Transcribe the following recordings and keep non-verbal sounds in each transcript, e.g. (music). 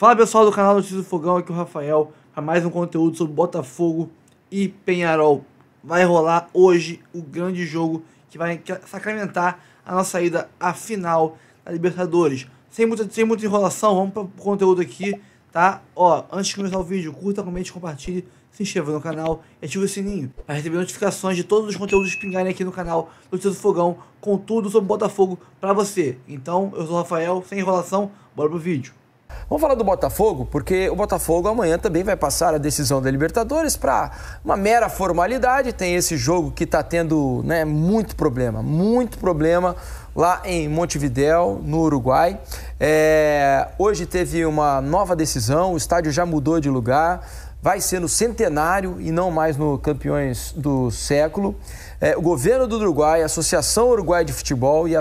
Fala pessoal do canal Notícias do Fogão, aqui é o Rafael para mais um conteúdo sobre Botafogo e Penharol. Vai rolar hoje o grande jogo que vai sacramentar a nossa ida à final da Libertadores. Sem muita, sem muita enrolação, vamos para o conteúdo aqui, tá? Ó, antes de começar o vídeo, curta, comente, compartilhe, se inscreva no canal e ative o sininho para receber notificações de todos os conteúdos pingarem aqui no canal Notícias do Fogão, com tudo sobre Botafogo para você. Então, eu sou o Rafael, sem enrolação, bora pro vídeo. Vamos falar do Botafogo, porque o Botafogo amanhã também vai passar a decisão da Libertadores para uma mera formalidade. Tem esse jogo que está tendo né, muito problema, muito problema lá em Montevidéu, no Uruguai. É, hoje teve uma nova decisão, o estádio já mudou de lugar, vai ser no centenário e não mais no campeões do século. É, o governo do Uruguai, a Associação Uruguai de Futebol e,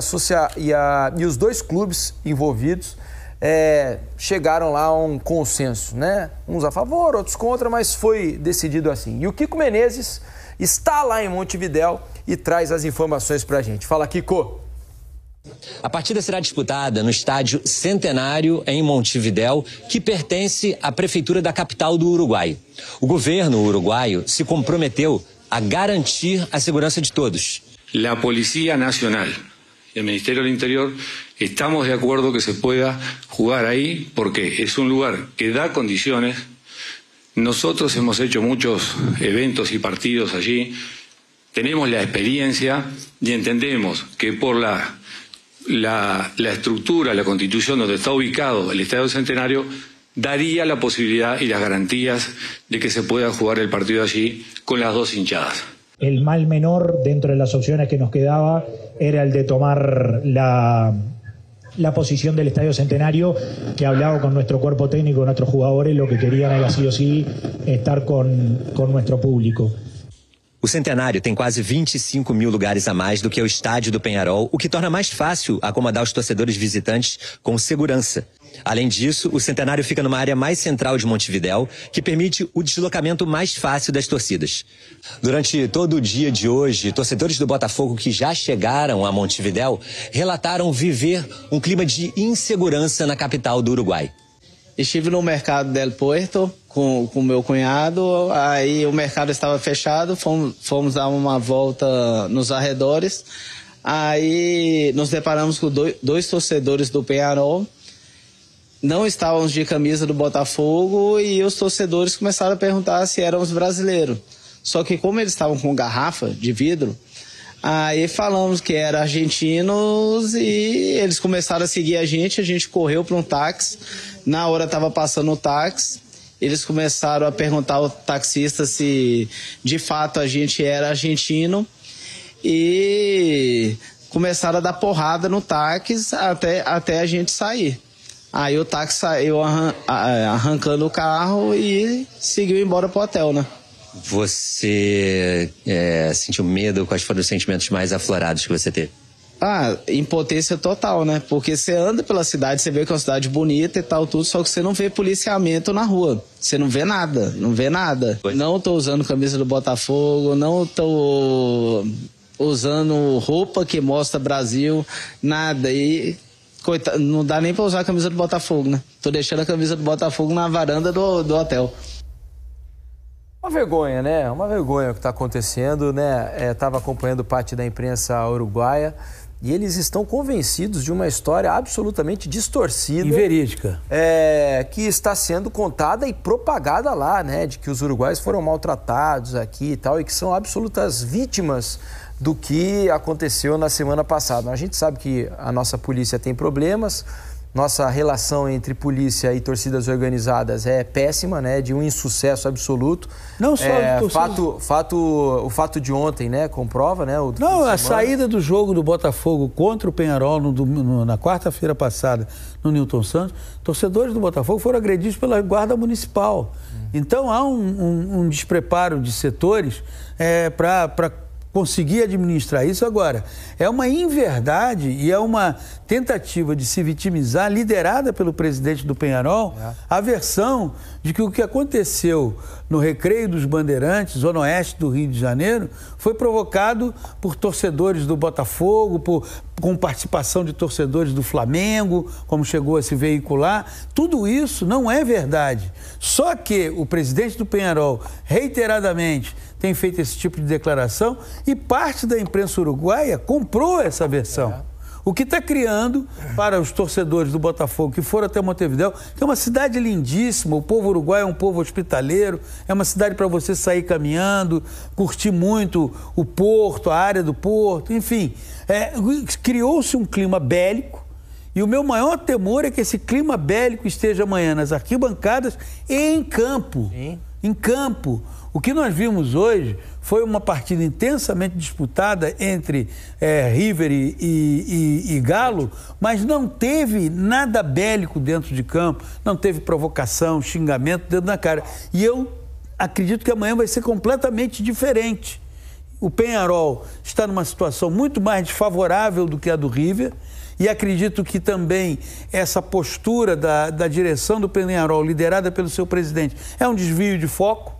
e, a, e os dois clubes envolvidos é, chegaram lá a um consenso, né? Uns a favor, outros contra, mas foi decidido assim. E o Kiko Menezes está lá em Montevidéu e traz as informações para a gente. Fala, Kiko! A partida será disputada no estádio Centenário, em Montevidéu, que pertence à prefeitura da capital do Uruguai. O governo uruguaio se comprometeu a garantir a segurança de todos. La Polícia Nacional el Ministerio del Interior, estamos de acuerdo que se pueda jugar ahí porque es un lugar que da condiciones. Nosotros hemos hecho muchos eventos y partidos allí, tenemos la experiencia y entendemos que por la, estructura, la constitución donde está ubicado el Estado Centenario, daría la posibilidad y las garantías de que se pueda jugar el partido allí con las dos hinchadas el mal menor dentro de las opciones que nos quedaba era el de tomar la, posición del Estadio Centenario, que hablaba con nuestro cuerpo técnico, nuestros jugadores, lo que querían era sí o sí estar con, con nuestro público. O Centenario tiene quase 25 e mil lugares a mais do que o estádio do Penharol, o que torna mais fácil acomodar os torcedores visitantes con segurança. Além disso, o Centenário fica numa área mais central de Montevidéu, que permite o deslocamento mais fácil das torcidas. Durante todo o dia de hoje, torcedores do Botafogo que já chegaram a Montevidéu relataram viver um clima de insegurança na capital do Uruguai. Estive no mercado del Puerto com o meu cunhado, aí o mercado estava fechado, fomos, fomos dar uma volta nos arredores, aí nos deparamos com dois, dois torcedores do Penharol, não estávamos de camisa do Botafogo e os torcedores começaram a perguntar se éramos brasileiros. Só que como eles estavam com garrafa de vidro, aí falamos que eram argentinos e eles começaram a seguir a gente, a gente correu para um táxi, na hora estava passando o táxi, eles começaram a perguntar ao taxista se de fato a gente era argentino e começaram a dar porrada no táxi até, até a gente sair. Aí o táxi saiu arran é, arrancando o carro e seguiu embora pro hotel, né? Você é, sentiu medo? Quais foram os sentimentos mais aflorados que você teve? Ah, impotência total, né? Porque você anda pela cidade, você vê que é uma cidade bonita e tal, tudo, só que você não vê policiamento na rua. Você não vê nada, não vê nada. Pois. Não tô usando camisa do Botafogo, não tô usando roupa que mostra Brasil, nada. E não dá nem pra usar a camisa do Botafogo, né? Tô deixando a camisa do Botafogo na varanda do, do hotel. Uma vergonha, né? Uma vergonha o que está acontecendo, né? É, tava acompanhando parte da imprensa uruguaia e eles estão convencidos de uma história absolutamente distorcida. Inverídica. É, que está sendo contada e propagada lá, né? De que os uruguaios foram maltratados aqui e tal, e que são absolutas vítimas do que aconteceu na semana passada. A gente sabe que a nossa polícia tem problemas, nossa relação entre polícia e torcidas organizadas é péssima, né? De um insucesso absoluto. Não só é, fato, fato, o fato de ontem, né? Comprova, né? O, Não, a saída do jogo do Botafogo contra o Penharol no, no, na quarta-feira passada no Newton Santos, torcedores do Botafogo foram agredidos pela guarda municipal. Hum. Então há um, um, um, despreparo de setores é, para conseguir administrar isso agora. É uma inverdade e é uma tentativa de se vitimizar, liderada pelo presidente do Penharol, é. a versão de que o que aconteceu no Recreio dos Bandeirantes, Zona Oeste do Rio de Janeiro, foi provocado por torcedores do Botafogo, por, com participação de torcedores do Flamengo, como chegou a se veicular. Tudo isso não é verdade. Só que o presidente do Penharol, reiteradamente, tem feito esse tipo de declaração e parte da imprensa uruguaia comprou essa versão. É. O que está criando para os torcedores do Botafogo que foram até Montevidéu, que é uma cidade lindíssima, o povo uruguaio é um povo hospitaleiro, é uma cidade para você sair caminhando, curtir muito o porto, a área do porto, enfim. É, Criou-se um clima bélico. E o meu maior temor é que esse clima bélico esteja amanhã nas arquibancadas e em campo. Sim. Em campo. O que nós vimos hoje foi uma partida intensamente disputada entre é, River e, e, e, Galo, mas não teve nada bélico dentro de campo, não teve provocação, xingamento dentro da cara. E eu acredito que amanhã vai ser completamente diferente. O Penharol está numa situação muito mais desfavorável do que a do River. E acredito que também essa postura da, da direção do Penharol, liderada pelo seu presidente, é um desvio de foco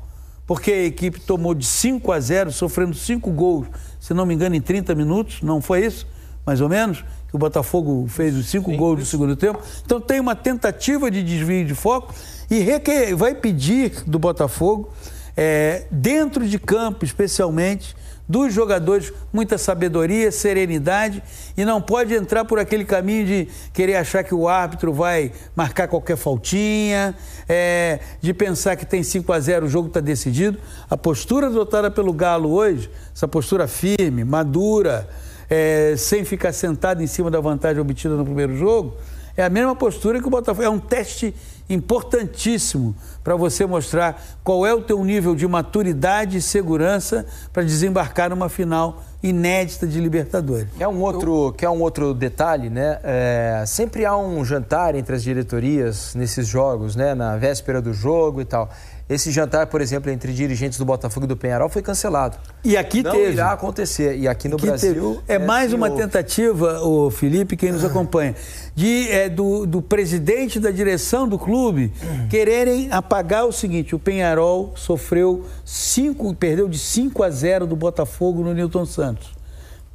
porque a equipe tomou de 5 a 0, sofrendo 5 gols, se não me engano, em 30 minutos, não foi isso? Mais ou menos? Que o Botafogo fez os 5 gols do segundo tempo. Então tem uma tentativa de desvio de foco e requer, vai pedir do Botafogo, é, dentro de campo especialmente, dos jogadores muita sabedoria, serenidade e não pode entrar por aquele caminho de querer achar que o árbitro vai marcar qualquer faltinha, é, de pensar que tem 5 a 0 o jogo está decidido. A postura adotada pelo Galo hoje, essa postura firme, madura, é, sem ficar sentado em cima da vantagem obtida no primeiro jogo, é a mesma postura que o Botafogo. É um teste importantíssimo para você mostrar qual é o teu nível de maturidade e segurança para desembarcar numa final inédita de Libertadores. É um outro, que é um outro detalhe, né? É, sempre há um jantar entre as diretorias nesses jogos, né? Na véspera do jogo e tal. Esse jantar, por exemplo, entre dirigentes do Botafogo e do Penharol foi cancelado. E aqui Não teve. irá acontecer. E aqui no aqui Brasil. É, é, mais uma tentativa, o Felipe, quem nos acompanha, de, é, do, do, presidente da direção do clube quererem apagar o seguinte: o Penharol sofreu cinco, perdeu de 5 a 0 do Botafogo no Newton Santos.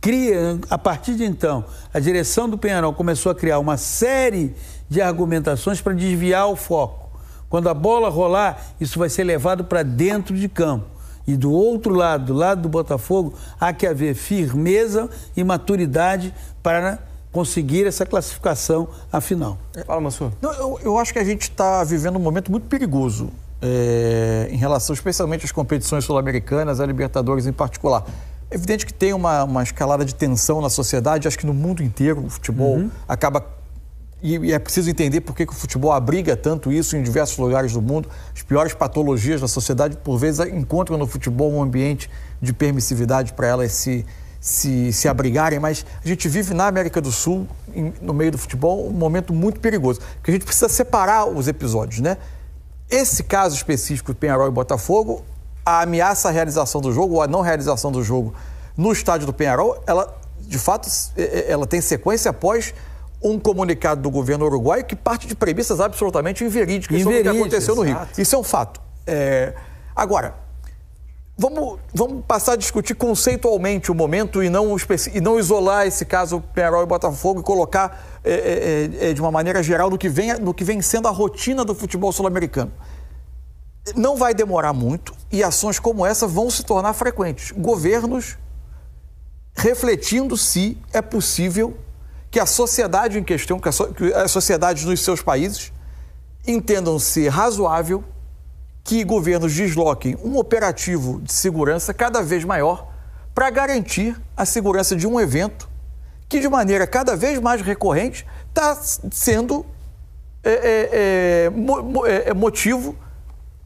Cria, a partir de então, a direção do Penharol começou a criar uma série de argumentações para desviar o foco. Quando a bola rolar, isso vai ser levado para dentro de campo. E do outro lado, do lado do Botafogo, há que haver firmeza e maturidade para conseguir essa classificação à final. É, fala, Mansur. Eu, eu, acho que a gente está vivendo um momento muito perigoso é, em relação, especialmente às competições sul-americanas, a Libertadores em particular. É evidente que tem uma, uma escalada de tensão na sociedade, acho que no mundo inteiro o futebol uhum. acaba e, é preciso entender por que, o futebol abriga tanto isso em diversos lugares do mundo. As piores patologias da sociedade, por vezes, encontram no futebol um ambiente de permissividade para elas se, se, se abrigarem. Mas a gente vive na América do Sul, em, no meio do futebol, um momento muito perigoso. Porque a gente precisa separar os episódios, né? Esse caso específico, Penharol e Botafogo, a ameaça à realização do jogo ou a não realização do jogo no estádio do Penharol, ela, de fato, ela tem sequência após um comunicado do governo uruguaio que parte de premissas absolutamente inverídicas sobre o que aconteceu no exato. Rio. Isso é um fato. É... Agora, vamos, vamos passar a discutir conceitualmente o momento e não, e não isolar esse caso Penarol e Botafogo e colocar é é, é, é, de uma maneira geral no que, vem, no que vem sendo a rotina do futebol sul-americano. Não vai demorar muito e ações como essa vão se tornar frequentes. Governos refletindo se é possível que a sociedade em questão, que, as sociedades nos seus países entendam ser razoável que governos desloquem um operativo de segurança cada vez maior para garantir a segurança de um evento que, de maneira cada vez mais recorrente, está sendo é, é, é, é, é motivo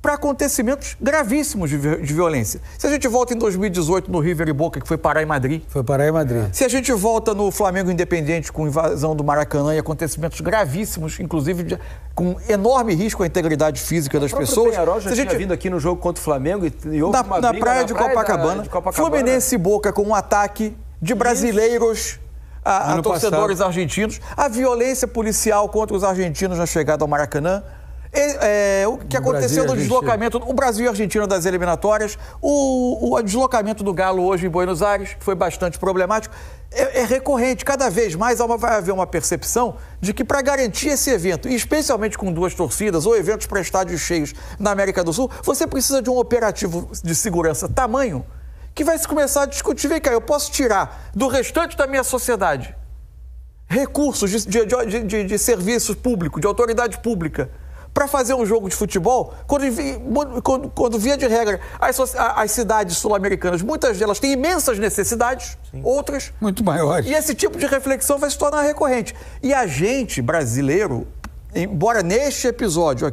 para acontecimentos gravíssimos de, de, violência. Se a gente volta em 2018 no River e Boca, que foi parar em Madrid. Foi parar em Madrid. Se a gente volta no Flamengo Independente com invasão do Maracanã e acontecimentos gravíssimos, inclusive de, com enorme risco à integridade física das pessoas. Penharol já Se a gente vindo aqui no jogo contra o Flamengo e, e houve na, uma na briga, praia, de, na praia Copacabana, da, de Copacabana, Fluminense e Boca com um ataque de brasileiros. a, a torcedores passado. argentinos, a violência policial contra os argentinos na chegada ao Maracanã. É, é, o que aconteceu no deslocamento, o Brasil e a Argentina das eliminatórias, o, o, deslocamento do Galo hoje em Buenos Aires, que foi bastante problemático, é, é recorrente. Cada vez mais vai haver uma percepção de que para garantir esse evento, especialmente com duas torcidas ou eventos para estádios cheios na América do Sul, você precisa de um operativo de segurança tamanho que vai se começar a discutir, vem cá, eu posso tirar do restante da minha sociedade recursos de, de, de, de serviços públicos, de autoridade pública para fazer um jogo de futebol, quando, quando, quando via de regra, as, as cidades sul-americanas, muitas delas têm imensas necessidades, Sim. outras. Muito maiores. E esse tipo de reflexão vai se tornar recorrente. E a gente, brasileiro, embora neste episódio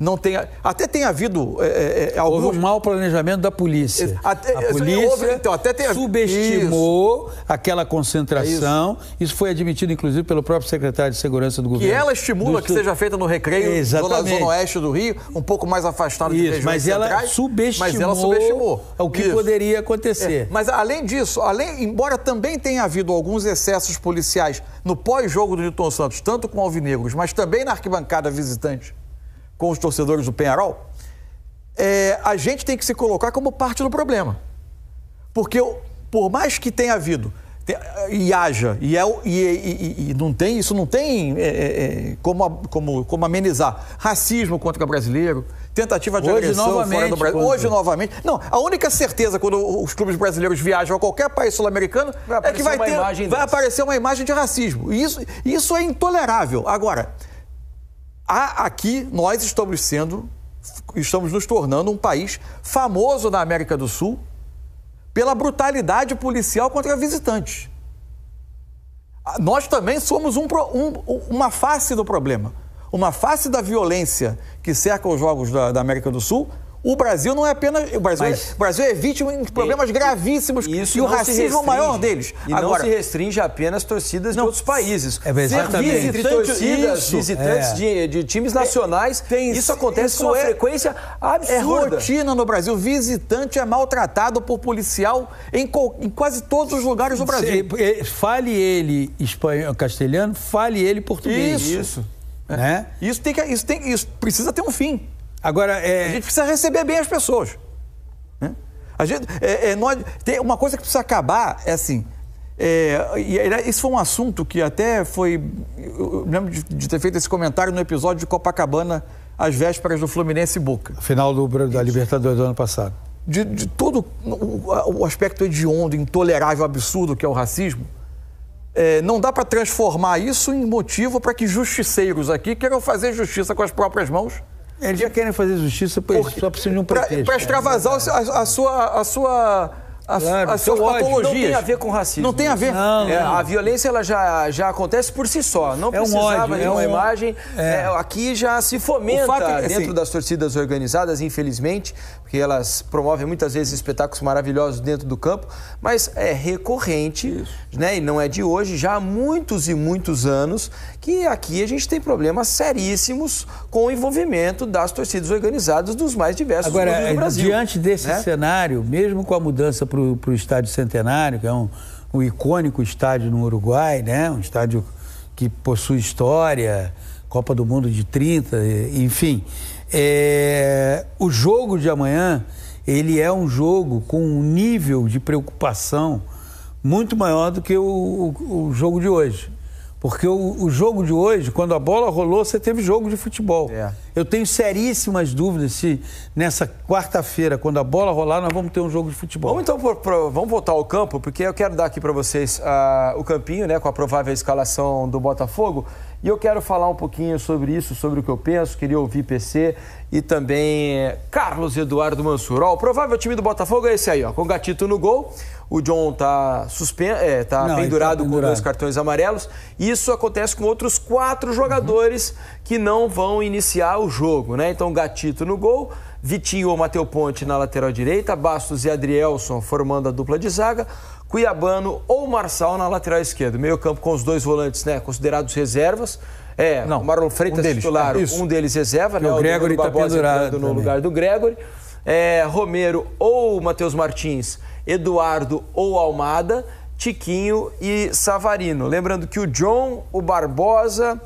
não tenha até tenha havido é, é, é houve um mau planejamento da polícia até, a é, polícia houve, então, até tenha... subestimou isso. aquela concentração é isso. isso. foi admitido inclusive pelo próprio secretário de segurança do governo que ela estimula do... que seja feita no recreio Exatamente. zona, oeste do Rio um pouco mais afastado isso, de regiões mas centrais, ela subestimou mas ela subestimou o que isso. poderia acontecer mas além disso além embora também tenha havido alguns excessos policiais no pós-jogo do Newton Santos tanto com alvinegros mas também na arquibancada visitante com os torcedores do Penharol, é, a gente tem que se colocar como parte do problema. Porque por mais que tenha havido e haja, e, é, e, e, e não tem, isso não tem é, é, é como, como, como amenizar. Racismo contra o brasileiro, tentativa de Hoje, agressão fora do Brasil. Hoje, novamente. Não, a única certeza quando os clubes brasileiros viajam a qualquer país sul-americano é que vai, ter, vai aparecer uma imagem de racismo. Isso, isso é intolerável. Agora, Há aqui nós estamos sendo, estamos nos tornando um país famoso na América do Sul pela brutalidade policial contra visitantes. Ah, nós também somos um, um, uma face do problema. Uma face da violência que cerca os Jogos da, da América do Sul o Brasil não é apenas. O Brasil, é, Mas, é, o Brasil é vítima de problemas e, gravíssimos. Isso e o racismo é o maior deles. E Agora, não se restringe apenas torcidas não, de outros países. É exatamente. Entre torcidas, isso, visitantes é. de, de, times é, nacionais, é, tem, isso acontece isso com uma é frequência absurda. É rotina no Brasil. Visitante é maltratado por policial em, em quase todos os lugares do Brasil. Se, fale ele espanhol, castelhano, fale ele português. Isso. Isso. Né? Isso, tem que, isso, tem, isso precisa ter um fim. Agora, é... a gente precisa receber bem as pessoas. Né? A gente, é, é, nós, tem uma coisa que precisa acabar é assim. É, e isso foi um assunto que até foi. Eu lembro de, de, ter feito esse comentário no episódio de Copacabana, às vésperas do Fluminense Boca. Final do, da Libertadores do ano passado. De, de todo o, o aspecto hediondo, intolerável, absurdo que é o racismo, é, não dá para transformar isso em motivo para que justiceiros aqui queiram fazer justiça com as próprias mãos eles já querem fazer justiça por isso, só precisam de um pretexto. Para extravasar a, a sua... A sua a, claro, a é suas patologias. Não tem a ver com racismo. Não tem a ver. Não, é, não. a violência ela já, já acontece por si só. Não é precisava um ódio, de é uma é um... imagem. É. aqui já se fomenta é que, assim, dentro das torcidas organizadas, infelizmente, porque elas promovem muitas vezes espetáculos maravilhosos dentro do campo, mas é recorrente, Isso. né? E não é de hoje, já há muitos e muitos anos que aqui a gente tem problemas seríssimos com o envolvimento das torcidas organizadas dos mais diversos Agora, do é, Brasil. Diante desse né? cenário, mesmo com a mudança para o estádio centenário, que é um, um icônico estádio no Uruguai, né? Um estádio que possui história, Copa do Mundo de 30, enfim. É, o jogo de amanhã ele é um jogo com um nível de preocupação muito maior do que o, o, o jogo de hoje. Porque o, o, jogo de hoje, quando a bola rolou, você teve jogo de futebol. É. Eu tenho seríssimas dúvidas se nessa quarta-feira, quando a bola rolar, nós vamos ter um jogo de futebol. Vamos então vamos voltar ao campo, porque eu quero dar aqui para vocês uh, o campinho, né, com a provável escalação do Botafogo. E eu quero falar um pouquinho sobre isso, sobre o que eu penso, queria ouvir PC e também eh, Carlos Eduardo Mansur. Ó, o provável time do Botafogo é esse aí, ó, com o Gatito no gol. O John tá, suspen... É, tá Não, tá pendurado tá com dois cartões amarelos. Isso acontece com outros quatro jogadores uhum. que não vão iniciar o jogo, né? Então, Gatito no gol, Vitinho ou Mateu Ponte na lateral direita, Bastos e Adrielson formando a dupla de zaga, Cuiabano ou Marçal na lateral esquerda. Meio campo com os dois volantes, né? Considerados reservas. É, Não, Marlon Freitas um deles, titular, é um deles reserva, né? O, o Gregory está pendurado no lugar do Gregory. É, Romero ou Matheus Martins, Eduardo ou Almada, Tiquinho e Savarino. Lembrando que o John, o Barbosa,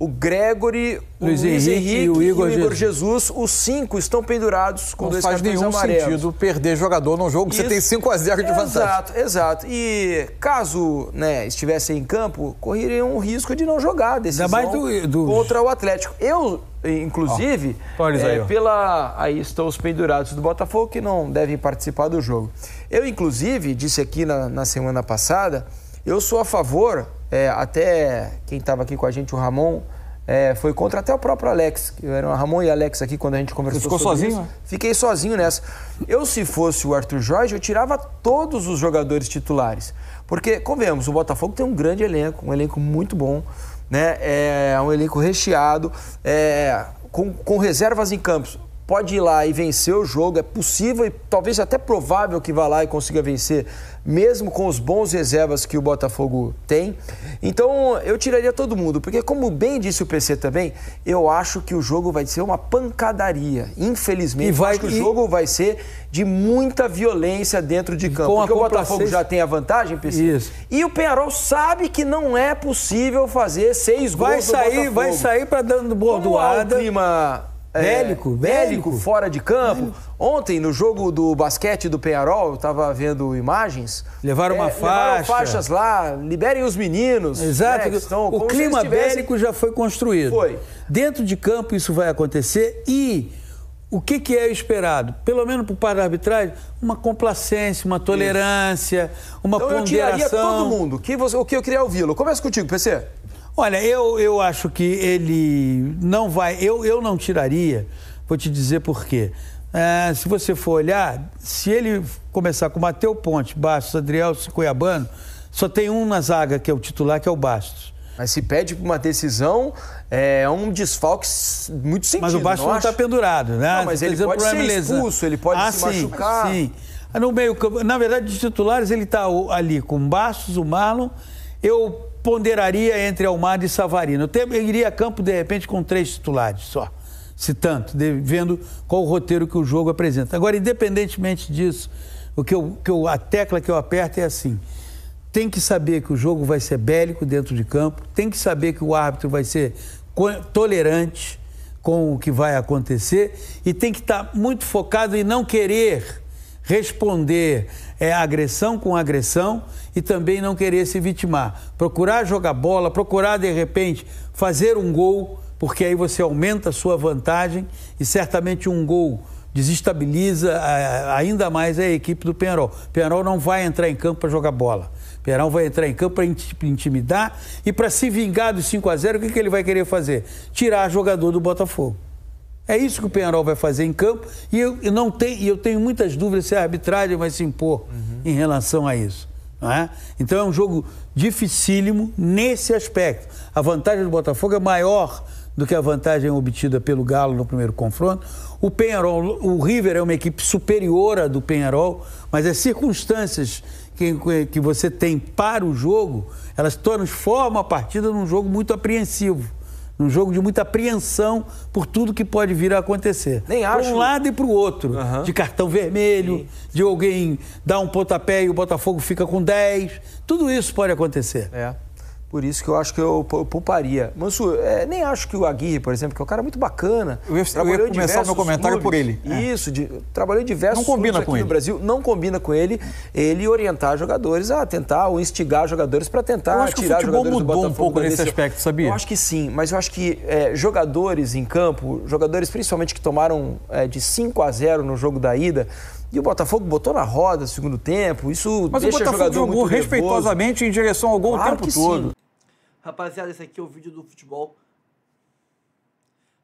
o Gregory, o Luiz, Henrique, Henrique, e o Igor, e o Igor Jesus. Jesus. os cinco estão pendurados com não dois faz nenhum sentido perder jogador num jogo que Isso. você tem 5 a 0 de vantagem. Exato, exato. E caso né, estivesse em campo, correriam um risco de não jogar a decisão do, do... contra o Atlético. Eu, inclusive, oh, é, aí, pela aí estão os pendurados do Botafogo que não devem participar do jogo. Eu, inclusive, disse aqui na, na semana passada, eu sou a favor é, até quem estava aqui com a gente, o Ramon, é, foi contra até o próprio Alex, que eram Ramon e Alex aqui quando a gente conversou. Você ficou sozinho? Isso. Né? Fiquei sozinho nessa. Eu, se fosse o Arthur Jorge, eu tirava todos os jogadores titulares. Porque, convenhamos, o Botafogo tem um grande elenco, um elenco muito bom, né? É, é um elenco recheado, é, com, com reservas em campos pode ir lá e vencer o jogo, é possível e talvez até provável que vá lá e consiga vencer, mesmo com os bons reservas que o Botafogo tem. Então eu tiraria todo mundo, porque como bem disse o PC também, eu acho que o jogo vai ser uma pancadaria, infelizmente. vai, acho que e... o jogo vai ser de muita violência dentro de campo. Com porque o Botafogo seis... já tem a vantagem, PC. Isso. E o Penharol sabe que não é possível fazer seis vai gols sair, Vai sair para dando bordoada. Como há um clima é, bélico, é, bélico, fora de campo. Bélico. Ontem, no jogo do basquete do Penharol, eu estava vendo imagens. Levaram é, uma faixa. Levaram faixas lá, liberem os meninos. Exato. Né, estão, o clima bélico já foi construído. Foi. Dentro de campo isso vai acontecer e o que, que é esperado? Pelo menos para o par da arbitragem, uma complacência, uma tolerância, isso. uma então, ponderação. Eu tiraria todo mundo. Que você, o que eu queria ouvi-lo. Começa contigo, PC. Olha, eu, eu acho que ele não vai. Eu, eu não tiraria, vou te dizer por quê. É, se você for olhar, se ele começar com Mateu Ponte, Bastos, Adriel Cuiabano, só tem um na zaga que é o titular, que é o Bastos. Mas se pede para uma decisão, é um desfalque muito sentido. Mas o Bastos não está pendurado, né? Não, mas ele pode ser expulso, ele pode ah, se sim, machucar. Sim. Ah, no meio na verdade, de titulares, ele está ali com o Bastos, o Marlon. Eu ponderaria entre Almada e Savarino. Eu, eu iria a campo, de repente, com três titulares só, se tanto, de, vendo qual o roteiro que o jogo apresenta. Agora, independentemente disso, o que eu, que eu, a tecla que eu aperto é assim. Tem que saber que o jogo vai ser bélico dentro de campo, tem que saber que o árbitro vai ser tolerante com o que vai acontecer e tem que estar tá muito focado em não querer responder é, agressão com agressão e também não querer se vitimar. Procurar jogar bola, procurar de repente fazer um gol, porque aí você aumenta a sua vantagem e certamente um gol desestabiliza a, eh, ainda mais a equipe do Penarol. Penarol não vai entrar em campo para jogar bola. Penarol vai entrar em campo para intimidar e para se vingar dos 5 a 0, o que, que ele vai querer fazer? Tirar jogador do Botafogo. É isso que o Penharol vai fazer em campo e eu, eu não tenho, eu tenho muitas dúvidas se a arbitragem vai se impor uhum. em relação a isso. É? Então é um jogo dificílimo nesse aspecto. A vantagem do Botafogo é maior do que a vantagem obtida pelo Galo no primeiro confronto. O Penharol, o River é uma equipe superior à do Penharol, mas as circunstâncias que, que você tem para o jogo, elas tornam, a partida num jogo muito apreensivo num jogo de muita apreensão por tudo que pode vir a acontecer. Nem acho. Para um lado e para o outro. Uhum. De cartão vermelho, Sim. de alguém dar um pontapé e o Botafogo fica com 10. Tudo isso pode acontecer. É. Por isso que eu acho que eu, pouparia. Manso, é, nem acho que o Aguirre, por exemplo, que é um cara muito bacana. Eu ia, trabalhou eu ia começar meu comentário clubes, por ele. É. Isso, de, trabalhou em diversos não combina com ele. no Brasil. Não combina com ele ele orientar jogadores a tentar ou instigar jogadores para tentar eu acho que tirar o futebol jogadores mudou um pouco nesse aspecto, sabia? Eu acho que sim, mas eu acho que é, jogadores em campo, jogadores principalmente que tomaram é, de 5 a 0 no jogo da ida, e o Botafogo botou na roda no segundo tempo. Isso Mas o Botafogo jogou respeitosamente em direção ao gol claro o tempo todo. Sim. Rapaziada, esse aqui é o vídeo do futebol.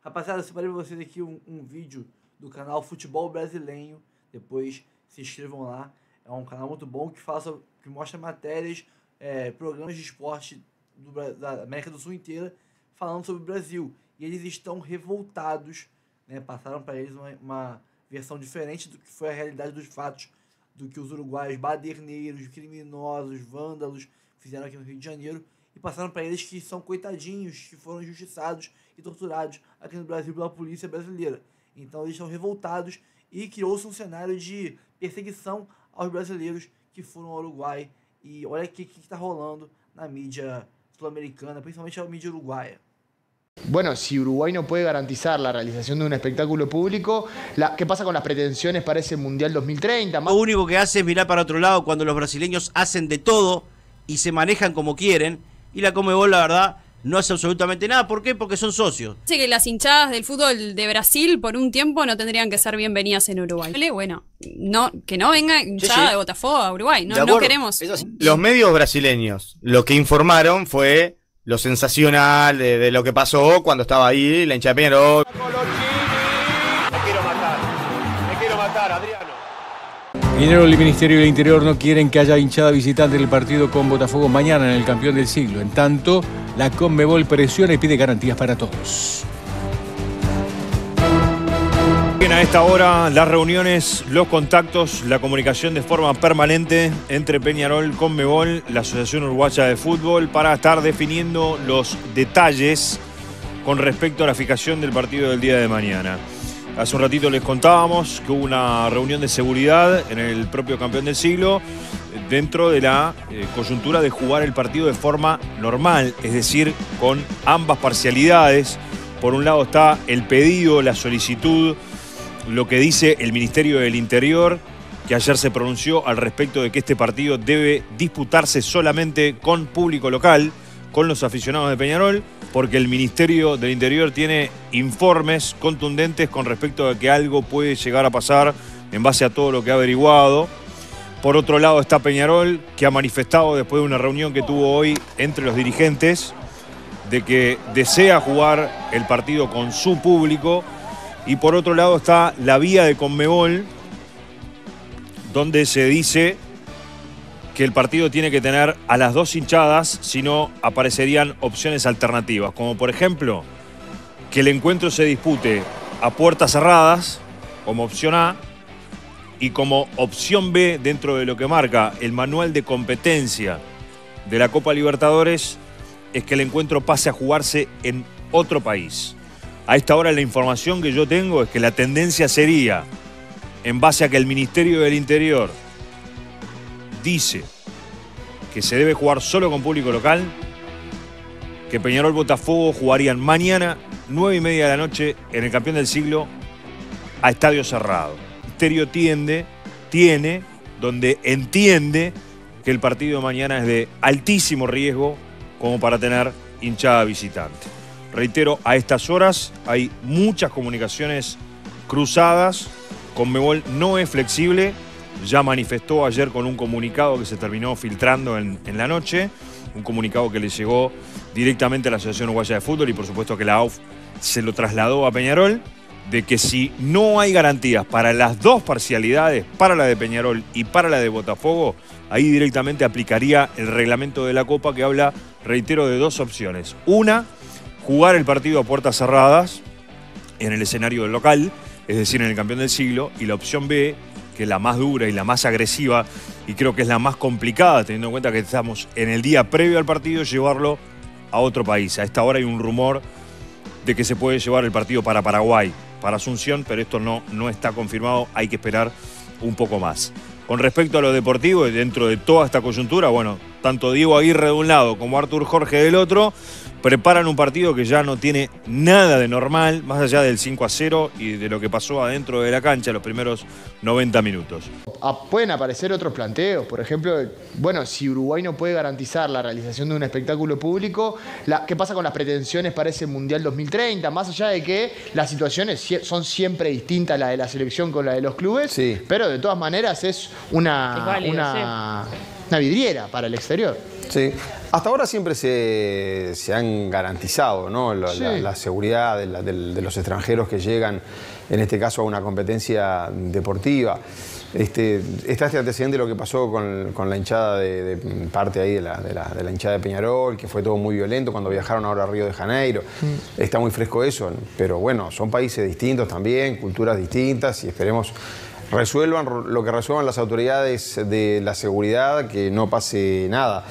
Rapaziada, eu separei pra vocês aqui um, um vídeo do canal Futebol Brasileiro. Depois se inscrevam lá. É um canal muito bom que, fala que mostra matérias, é, programas de esporte do, da América do Sul inteira falando sobre o Brasil. E eles estão revoltados, né? Passaram para eles uma, uma versão diferente do que foi a realidade dos fatos do que os uruguaios baderneiros, criminosos, vândalos fizeram aqui no Rio de Janeiro e passaram para eles que são coitadinhos, que foram injustiçados e torturados aqui no Brasil pela polícia brasileira. Então eles estão revoltados e criou-se um cenário de perseguição aos brasileiros que foram ao Uruguai. E olha o que está rolando na mídia sul-americana, principalmente a mídia uruguaia. Bueno, si Uruguay no puede garantizar la realización de un espectáculo público, ¿qué pasa con las pretensiones para ese Mundial 2030? Lo único que hace es mirar para otro lado cuando los brasileños hacen de todo y se manejan como quieren. Y la Comebol, la verdad, no hace absolutamente nada. ¿Por qué? Porque son socios. Dice que las hinchadas del fútbol de Brasil por un tiempo no tendrían que ser bienvenidas en Uruguay. Bueno, no, que no venga hinchada de Botafogo a Uruguay. No, queremos. Los medios brasileños lo que informaron fue lo sensacional de, lo que pasó cuando estaba ahí la hincha de Me quiero matar, me quiero matar, Adriano. Peñarol y Ministerio del Interior no quieren que haya hinchada visitante del partido con Botafogo mañana en el campeón del siglo. En tanto, la Conmebol presiona y pide garantías para todos a esta hora las reuniones, los contactos, la comunicación de forma permanente entre Peñarol, con Conmebol, la Asociación Uruguaya de Fútbol, para estar definiendo los detalles con respecto a la fijación del partido del día de mañana. Hace un ratito les contábamos que hubo una reunión de seguridad en el propio campeón del siglo dentro de la eh, coyuntura de jugar el partido de forma normal, es decir, con ambas parcialidades. Por un lado está el pedido, la solicitud lo que dice el Ministerio del Interior, que ayer se pronunció al respecto de que este partido debe disputarse solamente con público local, con los aficionados de Peñarol, porque el Ministerio del Interior tiene informes contundentes con respecto a que algo puede llegar a pasar en base a todo lo que ha averiguado. Por otro lado está Peñarol, que ha manifestado después de una reunión que tuvo hoy entre los dirigentes, de que desea jugar el partido con su público y por otro lado está la vía de Conmebol, donde se dice que el partido tiene que tener a las dos hinchadas, si no aparecerían opciones alternativas, como por ejemplo que el encuentro se dispute a puertas cerradas, como opción A, y como opción B, dentro de lo que marca el manual de competencia de la Copa Libertadores, es que el encuentro pase a jugarse en otro país. A esta hora la información que yo tengo es que la tendencia sería, en base a que el Ministerio del Interior dice que se debe jugar solo con público local, que Peñarol Botafogo jugarían mañana, nueve y media de la noche, en el campeón del siglo, a estadio cerrado. Ministerio tiende, tiene, donde entiende que el partido de mañana es de altísimo riesgo como para tener hinchada visitante. Reitero, a estas horas hay muchas comunicaciones cruzadas. Conmebol no es flexible. Ya manifestó ayer con un comunicado que se terminó filtrando en, la noche. Un comunicado que le llegó directamente a la Asociación Uruguaya de Fútbol y por supuesto que la AUF se lo trasladó a Peñarol de que si no hay garantías para las dos parcialidades, para la de Peñarol y para la de Botafogo, ahí directamente aplicaría el reglamento de la Copa que habla, reitero, de dos opciones. Una, jugar el partido a puertas cerradas en el escenario del local, es decir, en el campeón del siglo, y la opción B, que es la más dura y la más agresiva, y creo que es la más complicada, teniendo en cuenta que estamos en el día previo al partido, llevarlo a otro país. A esta hora hay un rumor de que se puede llevar el partido para Paraguay, para Asunción, pero esto no, no está confirmado, hay que esperar un poco más. Con respecto a lo deportivo, dentro de toda esta coyuntura, bueno, tanto Diego Aguirre de un lado como Artur Jorge del otro, preparan un partido que ya no tiene nada de normal, más allá del 5 a 0 y de lo que pasó adentro de la cancha los primeros 90 minutos. Ah, pueden aparecer otros planteos, por ejemplo, bueno, si Uruguay no puede garantizar la realización de un espectáculo público, ¿qué pasa con las pretensiones para ese Mundial 2030? Más allá de que las situaciones son siempre distintas, la de la selección con la de los clubes, pero de todas maneras es una una vidriera para el exterior. Sí. Hasta ahora siempre se, han garantizado ¿no? la, seguridad de, los extranjeros que llegan, en este caso, a una competencia deportiva. Este, está este antecedente de lo que pasó con, la hinchada de, parte ahí de la, hinchada de Peñarol, que fue todo muy violento cuando viajaron ahora a Río de Janeiro. Mm. Está muy fresco eso, pero bueno, son países distintos también, culturas distintas y esperemos resuelvan lo que resuelvan las autoridades de la seguridad, que no pase nada.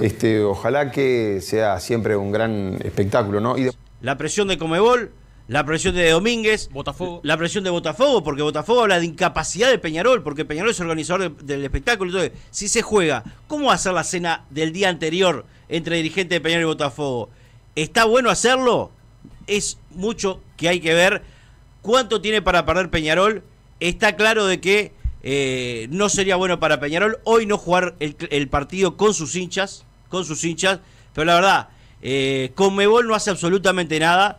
Este, ojalá que sea siempre un gran espectáculo, ¿no? La presión de Comebol, la presión de Domínguez, Botafogo. la presión de Botafogo, porque Botafogo habla de incapacidad de Peñarol, porque Peñarol es organizador del espectáculo. Entonces, si se juega, ¿cómo hacer la cena del día anterior entre dirigente de Peñarol y Botafogo? ¿Está bueno hacerlo? Es mucho que hay que ver. ¿Cuánto tiene para perder Peñarol? está claro de que eh, no sería bueno para Peñarol hoy no jugar el, partido con sus hinchas, con sus hinchas, pero la verdad, eh, Conmebol no hace absolutamente nada.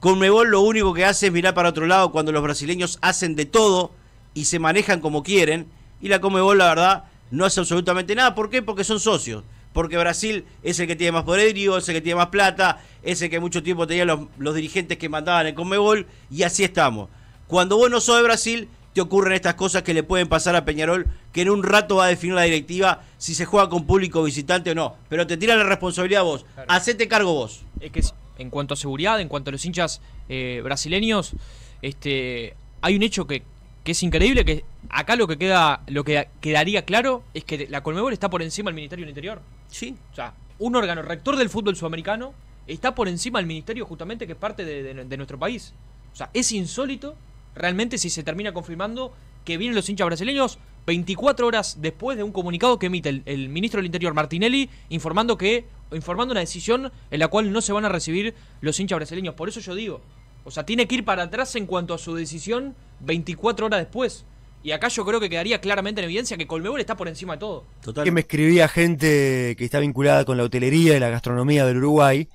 Conmebol lo único que hace es mirar para otro lado cuando los brasileños hacen de todo y se manejan como quieren. Y la Conmebol, la verdad, no hace absolutamente nada. ¿Por qué? Porque son socios. Porque Brasil es el que tiene más poderío, es el que tiene más plata, es el que mucho tiempo tenía los, dirigentes que mandaban en Conmebol. Y así estamos. Cuando vos no sos de Brasil, te ocurren estas cosas que le pueden pasar a Peñarol, que en un rato va a definir la directiva si se juega con público visitante o no. Pero te tiran la responsabilidad vos. Hacete cargo vos. Es que en cuanto a seguridad, en cuanto a los hinchas eh, brasileños, este, hay un hecho que, es increíble, que acá lo que queda, lo que quedaría claro es que la Colmebol está por encima del Ministerio del Interior. Sí. O sea, un órgano rector del fútbol sudamericano está por encima del ministerio justamente que es parte de nuestro país. O sea, es insólito realmente si se termina confirmando que vienen los hinchas brasileños 24 horas después de un comunicado que emite el, ministro del Interior Martinelli informando que informando una decisión en la cual no se van a recibir los hinchas brasileños. Por eso yo digo, o sea, tiene que ir para atrás en cuanto a su decisión 24 horas después. Y acá yo creo que quedaría claramente en evidencia que Colmebol está por encima de todo. Total. Que me escribía gente que está vinculada con la hotelería y la gastronomía del Uruguay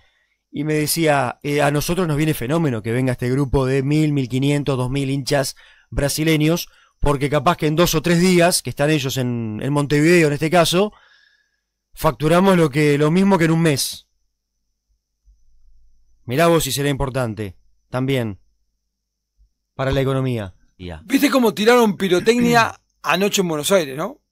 y me decía, eh, a nosotros nos viene fenómeno que venga este grupo de mil, mil quinientos, dos mil hinchas brasileños, porque capaz que en dos o tres días, que están ellos en, Montevideo en este caso, facturamos lo, que, lo mismo que en un mes. Mirá vos si será importante, también, para la economía. ¿Viste cómo tiraron pirotecnia (clears throat) anoche en Buenos Aires, no?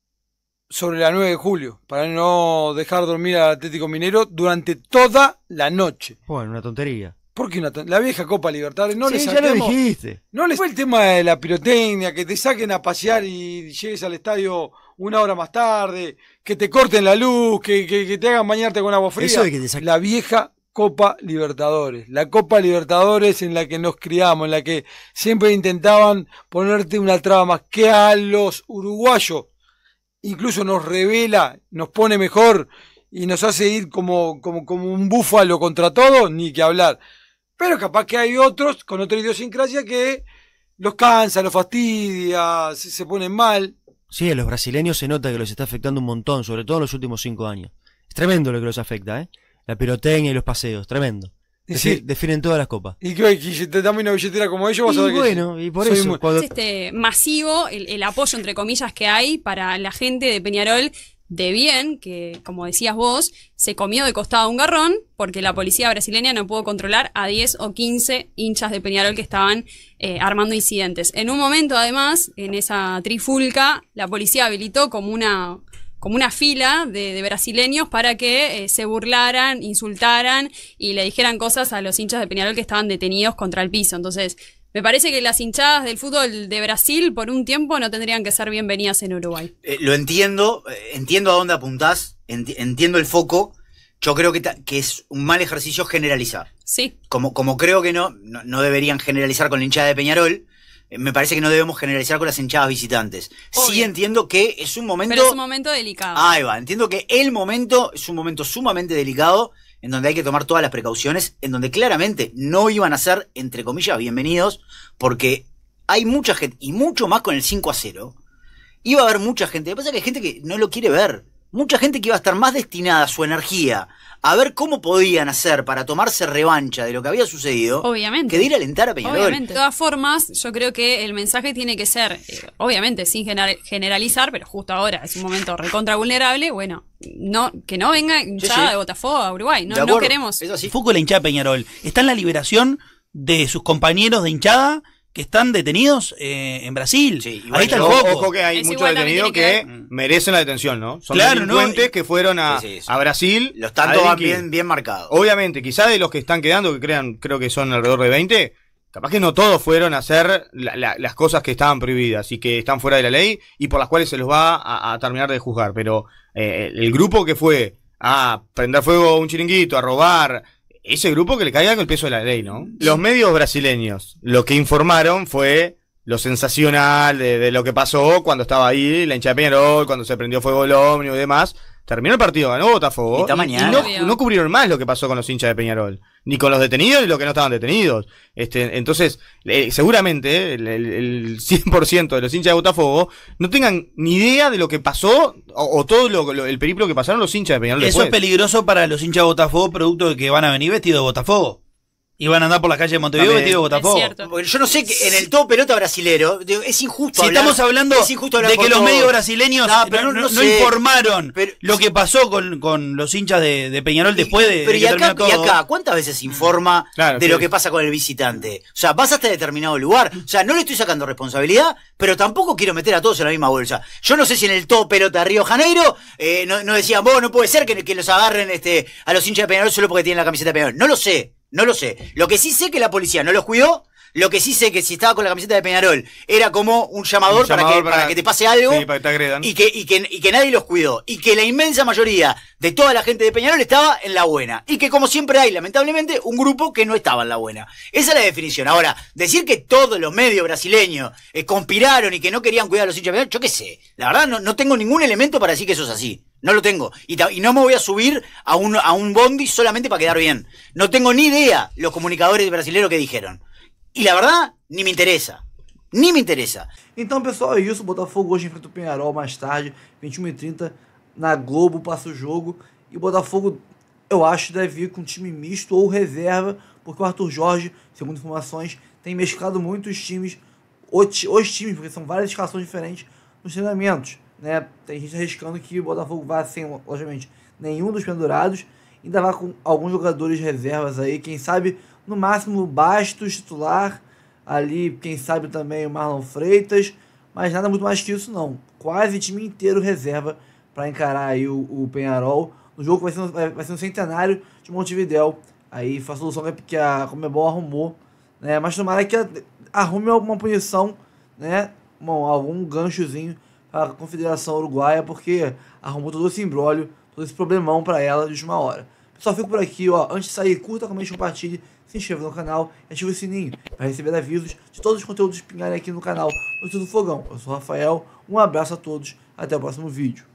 sobre la 9 de julio, para no dejar dormir al Atlético Minero durante toda la noche. Bueno, una tontería. Porque una la vieja Copa Libertadores no les ya dijiste. No les fue el tema de la pirotecnia, que te saquen a pasear y llegues al estadio una hora más tarde, que te corten la luz, que, te hagan bañarte con agua fría. que la vieja Copa Libertadores. La Copa Libertadores en la que nos criamos, en la que siempre intentaban ponerte una traba más que a los uruguayos incluso nos revela, nos pone mejor y nos hace ir como, como, como un búfalo contra todo, ni que hablar. Pero capaz que hay otros con otra idiosincrasia que los cansa, los fastidia, se, ponen mal. Sí, a los brasileños se nota que los está afectando un montón, sobre todo en los últimos cinco años. Es tremendo lo que los afecta, ¿eh? La pirotecnia y los paseos, tremendo. Definen todas las copas. Y que te damos una billetera como ellos, vas y bueno, y por eso. Es este masivo el, apoyo, entre comillas, que hay para la gente de Peñarol de bien, que como decías vos, se comió de costado un garrón porque la policía brasileña no pudo controlar a 10 o 15 hinchas de Peñarol que estaban eh, armando incidentes. En un momento, además, en esa trifulca, la policía habilitó como una como una fila de, brasileños para que eh, se burlaran, insultaran y le dijeran cosas a los hinchas de Peñarol que estaban detenidos contra el piso. Entonces, me parece que las hinchadas del fútbol de Brasil por un tiempo no tendrían que ser bienvenidas en Uruguay. Eh, lo entiendo, eh, entiendo a dónde apuntás, entiendo el foco. Yo creo que, que es un mal ejercicio generalizar. Sí. Como, como creo que no, no deberían generalizar con la hinchada de Peñarol, eh, me parece que no debemos generalizar con las hinchadas visitantes. Sí entiendo que es un momento... Pero es un momento delicado. Ahí va, entiendo que el momento es un momento sumamente delicado en donde hay que tomar todas las precauciones, en donde claramente no iban a ser, entre comillas, bienvenidos, porque hay mucha gente, y mucho más con el 5 a 0, iba a haber mucha gente. Lo que pasa es que hay gente que no lo quiere ver mucha gente que iba a estar más destinada a su energía a ver cómo podían hacer para tomarse revancha de lo que había sucedido. Que de ir a alentar a Peñarol. De todas formas, yo creo que el mensaje tiene que ser, eh, obviamente, sin generalizar, pero justo ahora es un momento recontra vulnerable, bueno, no, que no venga hinchada de Botafogo a Uruguay. No, no queremos. Eso la hinchada Peñarol. Está en la liberación de sus compañeros de hinchada que están detenidos eh, en Brasil. Sí, Ahí está Ojo que hay muchos detenidos que, merecen la detención, ¿no? Son claro, delincuentes que fueron a, Brasil. Los tantos van bien, bien marcados. Obviamente, quizás de los que están quedando, que crean, creo que son alrededor de 20, capaz que no todos fueron a hacer las cosas que estaban prohibidas y que están fuera de la ley y por las cuales se los va a, terminar de juzgar. Pero eh, el grupo que fue a prender fuego a un chiringuito, a robar, ese grupo que le caiga con el peso de la ley, ¿no? Los medios brasileños, lo que informaron fue lo sensacional de, lo que pasó cuando estaba ahí, la hincha de cuando se prendió fuego el y demás. Terminó el partido, ganó Botafogo. Y, no, cubrieron más lo que pasó con los hinchas de Peñarol. Ni con los detenidos ni los que no estaban detenidos. Este, entonces, seguramente el, 100% de los hinchas de Botafogo no tengan ni idea de lo que pasó o, todo lo, el periplo que pasaron los hinchas de Peñarol. Eso es peligroso para los hinchas de Botafogo, producto de que van a venir vestidos de Botafogo. Y van a andar por las calles de Montevideo vestido Botafogo. Yo no sé, que en el todo pelota brasilero, es injusto. Si estamos hablando de que los medios brasileños no, informaron lo que pasó con, los hinchas de, Peñarol después de. Pero y, acá, ¿cuántas veces informa mm. de lo que pasa con el visitante? O sea, vas hasta determinado lugar. O sea, no le estoy sacando responsabilidad, pero tampoco quiero meter a todos en la misma bolsa. Yo no sé si en el todo pelota de Río Janeiro eh, no, decían, vos, no puede ser que, que los agarren este, a los hinchas de Peñarol solo porque tienen la camiseta de Peñarol. No lo sé. No lo sé. Lo que sí sé que la policía no los cuidó. Lo que sí sé que si estaba con la camiseta de Peñarol era como un llamador, para, que, para... que, te pase algo Y, que, nadie los cuidó. Y que la inmensa mayoría de toda la gente de Peñarol estaba en la buena. Y que como siempre hay, lamentablemente, un grupo que no estaba en la buena. Esa es la definición. Ahora, decir que todos los medios brasileños eh, conspiraron y que no querían cuidar a los hinchas de Peñarol, yo qué sé. La verdad no, no tengo ningún elemento para decir que eso es así. No lo tengo. Y, y, no me voy a subir a un, a un bondi solamente para quedar bien. No tengo ni idea los comunicadores brasileños que dijeron. E a verdade, nem me interessa. Nem me interessa. Então, pessoal, é isso. O Botafogo hoje enfrenta o Penharol mais tarde, 21h30, na Globo, passa o jogo. E o Botafogo, eu acho, deve ir com time misto ou reserva, porque o Arthur Jorge, segundo informações, tem mesclado muito os times, os times, porque são várias escalações diferentes, nos treinamentos né? Tem gente arriscando que o Botafogo vá sem, logicamente, nenhum dos pendurados. Ainda vá com alguns jogadores reservas aí. Quem sabe, no máximo, o Bastos titular. Ali, quem sabe também o Marlon Freitas. Mas nada muito mais que isso, não. Quase time inteiro reserva para encarar aí o, o, Penharol. No jogo que vai ser, no, vai, vai ser um centenário de Montevidéu. Aí foi a solução que a Comebol arrumou. Né? Mas tomara que arrume alguma punição, né? Bom, algum ganchozinho a Confederação Uruguaia, porque arrumou todo esse imbróglio, todo esse problemão para ela de última hora. Pessoal, fico por aqui, ó. Antes de sair, curta, comente, compartilhe, se inscreva no canal e ative o sininho para receber avisos de todos os conteúdos pingarem aqui no canal do Tio do Fogão. Eu sou o Rafael, um abraço a todos, até o próximo vídeo.